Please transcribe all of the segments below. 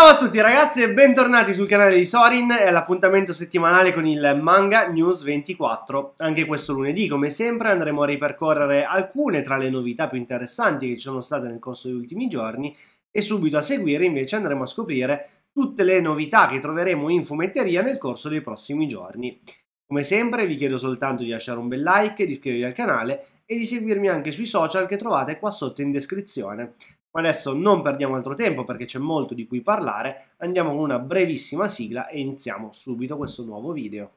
Ciao a tutti ragazzi e bentornati sul canale di Sorin e all'appuntamento settimanale con il Manga News 24. Anche questo lunedì, come sempre, andremo a ripercorrere alcune tra le novità più interessanti che ci sono state nel corso degli ultimi giorni e subito a seguire invece andremo a scoprire tutte le novità che troveremo in fumetteria nel corso dei prossimi giorni. Come sempre vi chiedo soltanto di lasciare un bel like, di iscrivervi al canale e di seguirmi anche sui social che trovate qua sotto in descrizione. Ma adesso non perdiamo altro tempo perché c'è molto di cui parlare, andiamo con una brevissima sigla e iniziamo subito questo nuovo video.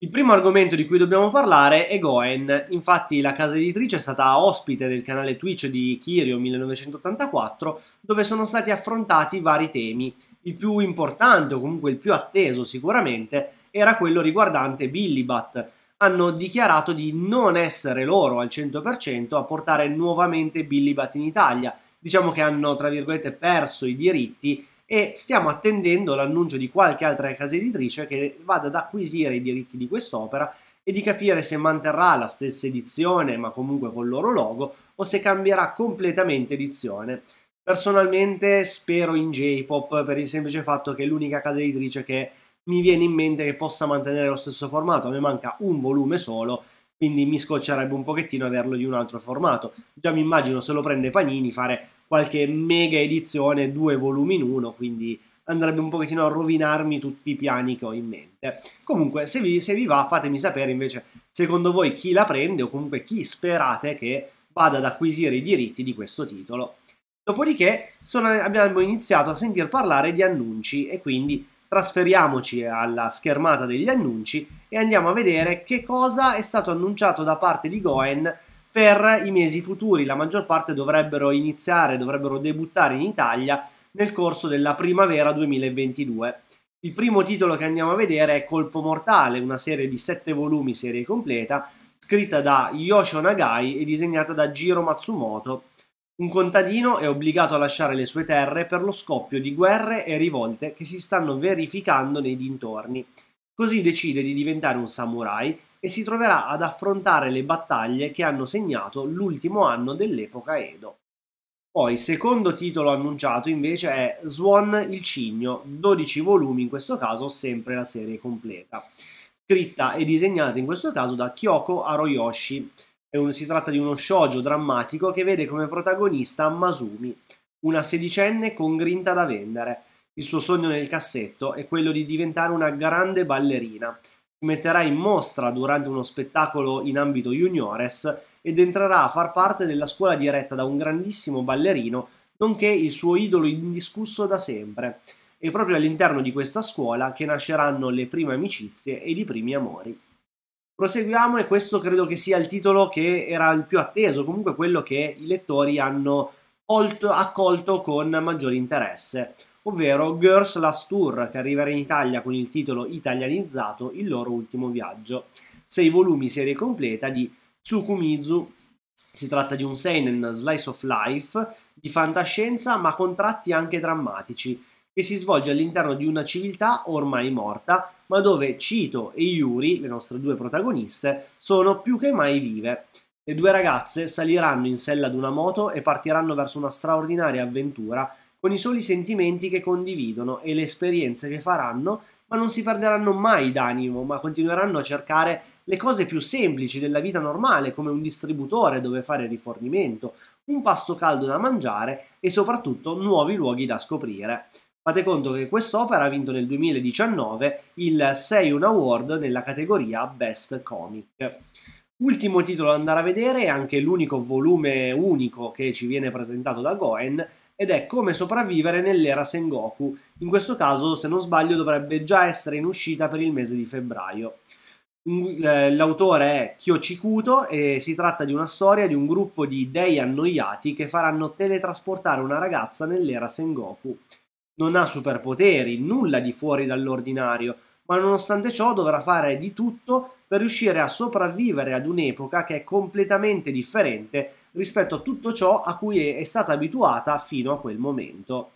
Il primo argomento di cui dobbiamo parlare è Goen, infatti la casa editrice è stata ospite del canale Twitch di Kirio 1984 dove sono stati affrontati vari temi. Il più importante o comunque il più atteso sicuramente era quello riguardante Billibat, hanno dichiarato di non essere loro al 100% a portare nuovamente Billy Bat in Italia. Diciamo che hanno, tra virgolette, perso i diritti e stiamo attendendo l'annuncio di qualche altra casa editrice che vada ad acquisire i diritti di quest'opera e di capire se manterrà la stessa edizione ma comunque col loro logo o se cambierà completamente edizione. Personalmente spero in J-Pop per il semplice fatto che è l'unica casa editrice che mi viene in mente che possa mantenere lo stesso formato. A me manca un volume solo, quindi mi scoccerebbe un pochettino averlo di un altro formato. Già mi immagino se lo prende Panini fare qualche mega edizione, due volumi in uno, quindi andrebbe un pochettino a rovinarmi tutti i piani che ho in mente. Comunque, se vi, se vi va, fatemi sapere invece secondo voi chi la prende o comunque chi sperate che vada ad acquisire i diritti di questo titolo. Dopodiché sono, abbiamo iniziato a sentir parlare di annunci e quindi trasferiamoci alla schermata degli annunci e andiamo a vedere che cosa è stato annunciato da parte di Goen per i mesi futuri. La maggior parte dovrebbero iniziare, dovrebbero debuttare in Italia nel corso della primavera 2022. Il primo titolo che andiamo a vedere è Colpo Mortale, una serie di sette volumi, serie completa, scritta da Yoshio Nagai e disegnata da Jiro Matsumoto un contadino è obbligato a lasciare le sue terre per lo scoppio di guerre e rivolte che si stanno verificando nei dintorni. Così decide di diventare un samurai e si troverà ad affrontare le battaglie che hanno segnato l'ultimo anno dell'epoca Edo. Poi, secondo titolo annunciato invece è Swan il Cigno, 12 volumi in questo caso, sempre la serie completa. Scritta e disegnata in questo caso da Kyoko Aroyoshi, un, si tratta di uno shoujo drammatico che vede come protagonista Masumi, una sedicenne con grinta da vendere. Il suo sogno nel cassetto è quello di diventare una grande ballerina. Si metterà in mostra durante uno spettacolo in ambito juniores ed entrerà a far parte della scuola diretta da un grandissimo ballerino, nonché il suo idolo indiscusso da sempre. È proprio all'interno di questa scuola che nasceranno le prime amicizie ed i primi amori. Proseguiamo e questo credo che sia il titolo che era il più atteso, comunque quello che i lettori hanno accolto con maggiore interesse, ovvero Girls Last Tour che arriverà in Italia con il titolo italianizzato Il loro ultimo viaggio. Sei volumi serie completa di Tsukumizu. Si tratta di un seinen slice of life di fantascienza ma con tratti anche drammatici che si svolge all'interno di una civiltà ormai morta, ma dove Cito e Yuri, le nostre due protagoniste, sono più che mai vive. Le due ragazze saliranno in sella ad una moto e partiranno verso una straordinaria avventura con i soli sentimenti che condividono e le esperienze che faranno, ma non si perderanno mai d'animo, ma continueranno a cercare le cose più semplici della vita normale, come un distributore dove fare rifornimento, un pasto caldo da mangiare e soprattutto nuovi luoghi da scoprire. Fate conto che quest'opera ha vinto nel 2019 il Seiyun Award nella categoria Best Comic. Ultimo titolo da andare a vedere è anche l'unico volume unico che ci viene presentato da Goen ed è Come sopravvivere nell'era Sengoku. In questo caso, se non sbaglio, dovrebbe già essere in uscita per il mese di febbraio. Eh, l'autore è Kyochikuto e si tratta di una storia di un gruppo di dei annoiati che faranno teletrasportare una ragazza nell'era Sengoku. Non ha superpoteri, nulla di fuori dall'ordinario, ma nonostante ciò dovrà fare di tutto per riuscire a sopravvivere ad un'epoca che è completamente differente rispetto a tutto ciò a cui è stata abituata fino a quel momento.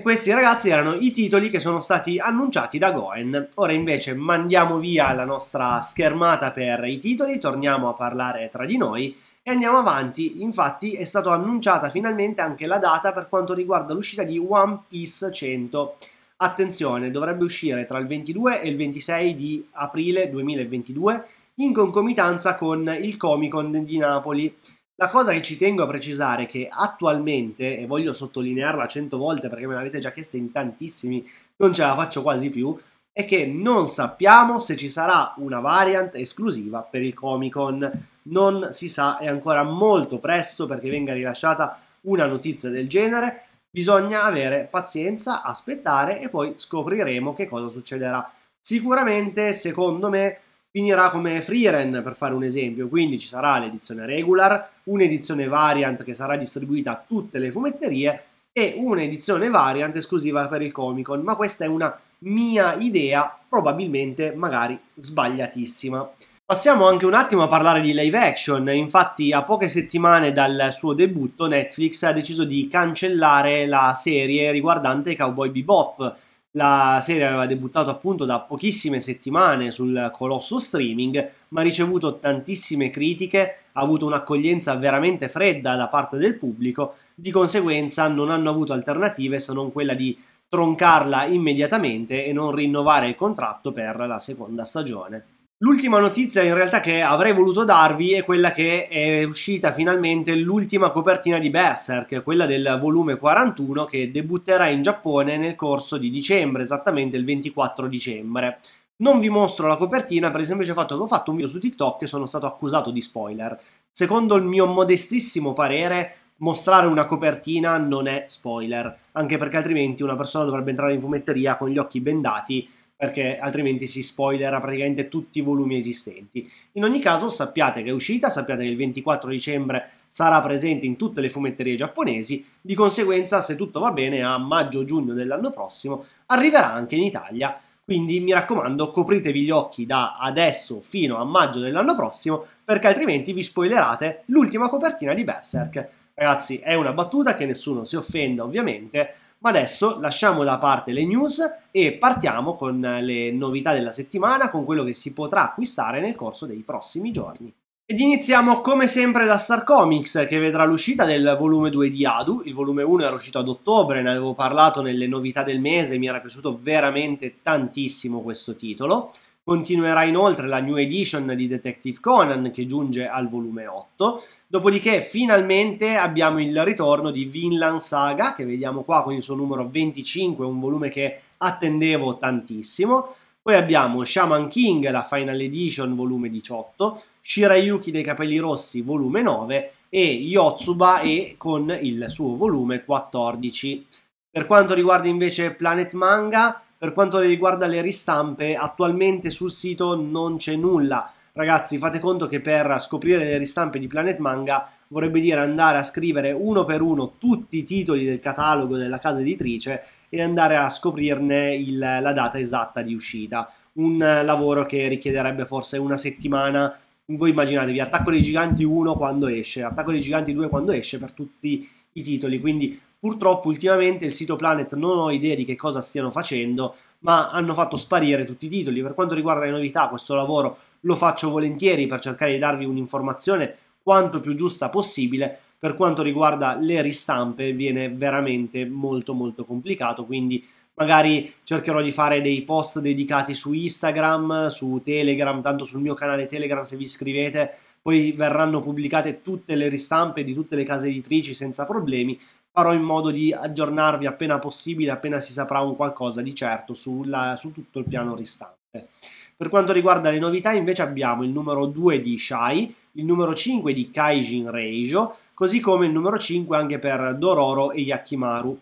E questi ragazzi erano i titoli che sono stati annunciati da Goen. Ora invece mandiamo via la nostra schermata per i titoli, torniamo a parlare tra di noi e andiamo avanti. Infatti è stata annunciata finalmente anche la data per quanto riguarda l'uscita di One Piece 100. Attenzione, dovrebbe uscire tra il 22 e il 26 di aprile 2022 in concomitanza con il Comic Con di Napoli. La cosa che ci tengo a precisare è che attualmente, e voglio sottolinearla cento volte perché me l'avete già chiesta in tantissimi, non ce la faccio quasi più, è che non sappiamo se ci sarà una variant esclusiva per il Comic Con. Non si sa, è ancora molto presto perché venga rilasciata una notizia del genere. Bisogna avere pazienza, aspettare e poi scopriremo che cosa succederà. Sicuramente, secondo me, finirà come Freeren per fare un esempio, quindi ci sarà l'edizione regular, un'edizione variant che sarà distribuita a tutte le fumetterie e un'edizione variant esclusiva per il Comic Con, ma questa è una mia idea, probabilmente magari sbagliatissima. Passiamo anche un attimo a parlare di live action, infatti a poche settimane dal suo debutto Netflix ha deciso di cancellare la serie riguardante Cowboy Bebop, la serie aveva debuttato appunto da pochissime settimane sul colosso streaming, ma ha ricevuto tantissime critiche, ha avuto un'accoglienza veramente fredda da parte del pubblico, di conseguenza non hanno avuto alternative se non quella di troncarla immediatamente e non rinnovare il contratto per la seconda stagione. L'ultima notizia in realtà che avrei voluto darvi è quella che è uscita finalmente l'ultima copertina di Berserk, quella del volume 41 che debutterà in Giappone nel corso di dicembre, esattamente il 24 dicembre. Non vi mostro la copertina per il semplice fatto che ho fatto un video su TikTok e sono stato accusato di spoiler. Secondo il mio modestissimo parere, mostrare una copertina non è spoiler, anche perché altrimenti una persona dovrebbe entrare in fumetteria con gli occhi bendati perché altrimenti si spoilerà praticamente tutti i volumi esistenti. In ogni caso sappiate che è uscita, sappiate che il 24 dicembre sarà presente in tutte le fumetterie giapponesi, di conseguenza se tutto va bene a maggio-giugno dell'anno prossimo arriverà anche in Italia quindi mi raccomando, copritevi gli occhi da adesso fino a maggio dell'anno prossimo, perché altrimenti vi spoilerate l'ultima copertina di Berserk. Ragazzi, è una battuta che nessuno si offenda ovviamente, ma adesso lasciamo da parte le news e partiamo con le novità della settimana, con quello che si potrà acquistare nel corso dei prossimi giorni. Ed iniziamo come sempre da Star Comics che vedrà l'uscita del volume 2 di Adu, il volume 1 era uscito ad ottobre, ne avevo parlato nelle novità del mese, mi era piaciuto veramente tantissimo questo titolo. Continuerà inoltre la new edition di Detective Conan che giunge al volume 8, dopodiché finalmente abbiamo il ritorno di Vinland Saga che vediamo qua con il suo numero 25, un volume che attendevo tantissimo. Poi abbiamo Shaman King, la Final Edition, volume 18, Shirayuki dei capelli rossi, volume 9 e Yotsuba e con il suo volume 14. Per quanto riguarda invece Planet Manga, per quanto riguarda le ristampe, attualmente sul sito non c'è nulla. Ragazzi, fate conto che per scoprire le ristampe di Planet Manga vorrebbe dire andare a scrivere uno per uno tutti i titoli del catalogo della casa editrice e andare a scoprirne il, la data esatta di uscita. Un lavoro che richiederebbe forse una settimana. Voi immaginatevi Attacco dei Giganti 1 quando esce, Attacco dei Giganti 2 quando esce per tutti i i titoli, quindi purtroppo ultimamente il sito Planet non ho idea di che cosa stiano facendo, ma hanno fatto sparire tutti i titoli. Per quanto riguarda le novità, questo lavoro lo faccio volentieri per cercare di darvi un'informazione quanto più giusta possibile. Per quanto riguarda le ristampe viene veramente molto molto complicato, quindi magari cercherò di fare dei post dedicati su Instagram, su Telegram, tanto sul mio canale Telegram se vi iscrivete, poi verranno pubblicate tutte le ristampe di tutte le case editrici senza problemi, farò in modo di aggiornarvi appena possibile, appena si saprà un qualcosa di certo sulla, su tutto il piano ristampe. Per quanto riguarda le novità invece abbiamo il numero 2 di Shai, il numero 5 di Kaijin Reijo, così come il numero 5 anche per Dororo e Yakimaru.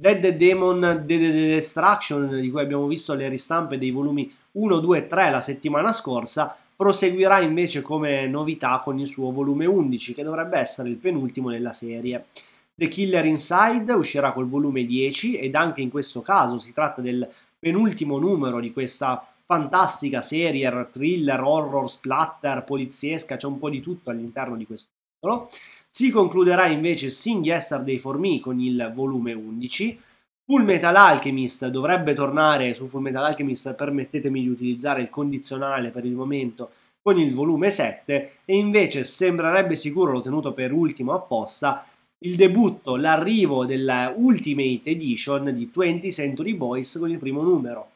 Dead Demon Dead, Dead Destruction, di cui abbiamo visto le ristampe dei volumi 1, 2 e 3 la settimana scorsa, proseguirà invece come novità con il suo volume 11, che dovrebbe essere il penultimo della serie. The Killer Inside uscirà col volume 10 ed anche in questo caso si tratta del penultimo numero di questa fantastica serie thriller, horror, splatter, poliziesca, c'è un po' di tutto all'interno di questo si concluderà invece Sing Yesterday for Me con il volume 11. Full Metal Alchemist dovrebbe tornare su Full Metal Alchemist, permettetemi di utilizzare il condizionale per il momento con il volume 7 e invece sembrerebbe sicuro, l'ho tenuto per ultimo apposta, il debutto, l'arrivo della Ultimate Edition di 20 Century Boys con il primo numero.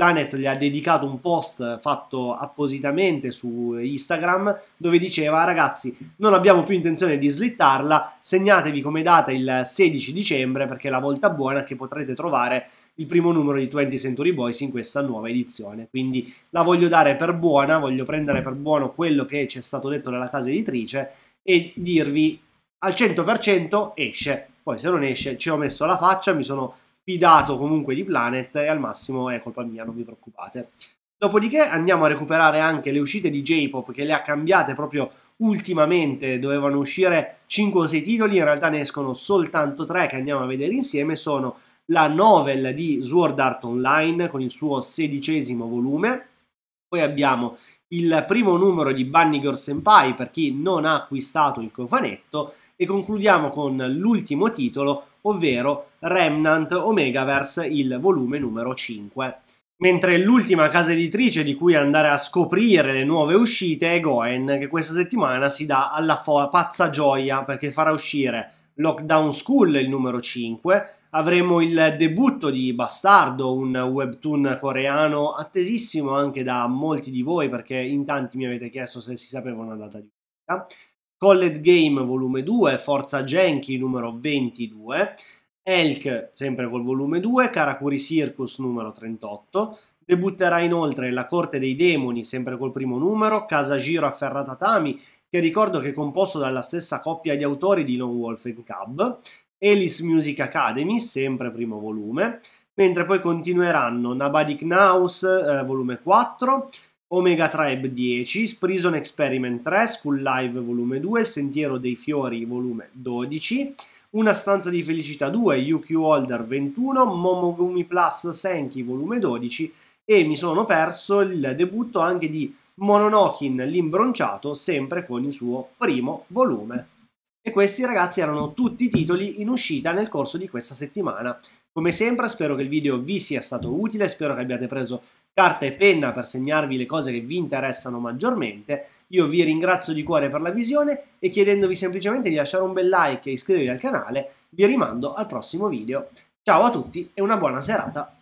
Planet gli ha dedicato un post fatto appositamente su Instagram dove diceva ragazzi non abbiamo più intenzione di slittarla, segnatevi come data il 16 dicembre perché è la volta buona che potrete trovare il primo numero di 20 Century Boys in questa nuova edizione. Quindi la voglio dare per buona, voglio prendere per buono quello che ci è stato detto dalla casa editrice e dirvi al 100% esce. Poi se non esce ci ho messo la faccia, mi sono fidato comunque di Planet e al massimo è colpa mia, non vi preoccupate. Dopodiché andiamo a recuperare anche le uscite di J-Pop che le ha cambiate proprio ultimamente, dovevano uscire 5 o 6 titoli, in realtà ne escono soltanto 3 che andiamo a vedere insieme, sono la novel di Sword Art Online con il suo sedicesimo volume, poi abbiamo il primo numero di Bunny Girl Senpai per chi non ha acquistato il cofanetto e concludiamo con l'ultimo titolo, ovvero Remnant Omegaverse, il volume numero 5. Mentre l'ultima casa editrice di cui andare a scoprire le nuove uscite è Goen, che questa settimana si dà alla pazza gioia perché farà uscire Lockdown School, il numero 5, avremo il debutto di Bastardo, un webtoon coreano attesissimo anche da molti di voi perché in tanti mi avete chiesto se si sapeva una data di uscita. Colled Game volume 2, Forza Genki numero 22, Elk sempre col volume 2, Karakuri Circus numero 38, Debutterà inoltre La Corte dei Demoni, sempre col primo numero, Casagiro Tami che ricordo che è composto dalla stessa coppia di autori di Lone Wolf and Cub, Alice Music Academy, sempre primo volume, mentre poi continueranno Nabadi Knaus, eh, volume 4, Omega Tribe 10, Prison Experiment 3, School Live volume 2, Sentiero dei Fiori volume 12, Una stanza di felicità 2, UQ Holder 21, Momogumi Plus Senki volume 12 e mi sono perso il debutto anche di Mononokin l'imbronciato, sempre con il suo primo volume. E questi ragazzi erano tutti i titoli in uscita nel corso di questa settimana. Come sempre spero che il video vi sia stato utile, spero che abbiate preso carta e penna per segnarvi le cose che vi interessano maggiormente. Io vi ringrazio di cuore per la visione e chiedendovi semplicemente di lasciare un bel like e iscrivervi al canale, vi rimando al prossimo video. Ciao a tutti e una buona serata!